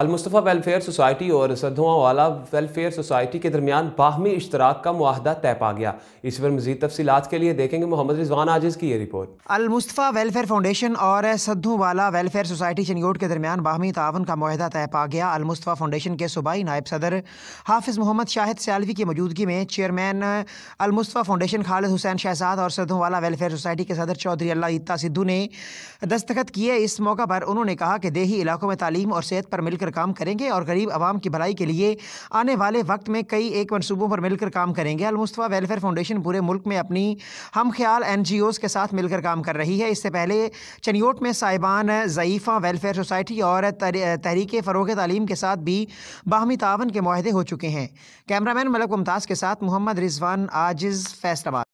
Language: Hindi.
अलमुस्तफ़ा वेलफेयर सोसाइटी और सदुआ वाला वेलफेयर सोसाइटी के दरमियान बाहमी इश्तराक का माहदा तय पा गया इस पर मजीद तफसीत के लिए देखेंगे मोहम्मद रिजवान आजिज़ की ये रिपोर्ट अलमुस्तफ़ा वेलफेयर फाउंडेशन और सदू वाला वेलफेयर सोसाइटी चनियोट के दरमियान बाहमी तावन का माहदा तय पा गया अलमुस्तफ़ा फाउंडेशन के सूबाई नायब सदर हाफिज़ मोहम्मद शाहिद सयालवी की मौजूदगी में चेयरमैन अलमुस्तफ़ा फाउंडेशन खालिद हुसैन शहजाद और सदों वाला वेलफेयर सोसाइटी के सदर चौधरी अल्लाता सिद्धू ने दस्तखत किए इस मौका पर उन्होंने कहा कि देही इलाकों में तालीम और सेहत पर मिलकर मिलकर काम करेंगे और गरीब आवाम की भलाई के लिए आने वाले वक्त में कई एक मनसूबों पर मिलकर काम करेंगे अलमुस्तफ़ा वेलफेयर फाउंडेशन पूरे मुल्क में अपनी हम ख्याल एन के साथ मिलकर काम कर रही है इससे पहले चनियोट में साहिबान ज़यीफ़ा वेलफेयर सोसाइटी और तहरीक फ़रोग तलीम के साथ भी बाहमी तावन के माहदे हो चुके हैं मैन मलक मुमताज़ के साथ मोहम्मद रिजवान आजिज़ फैसलाबाद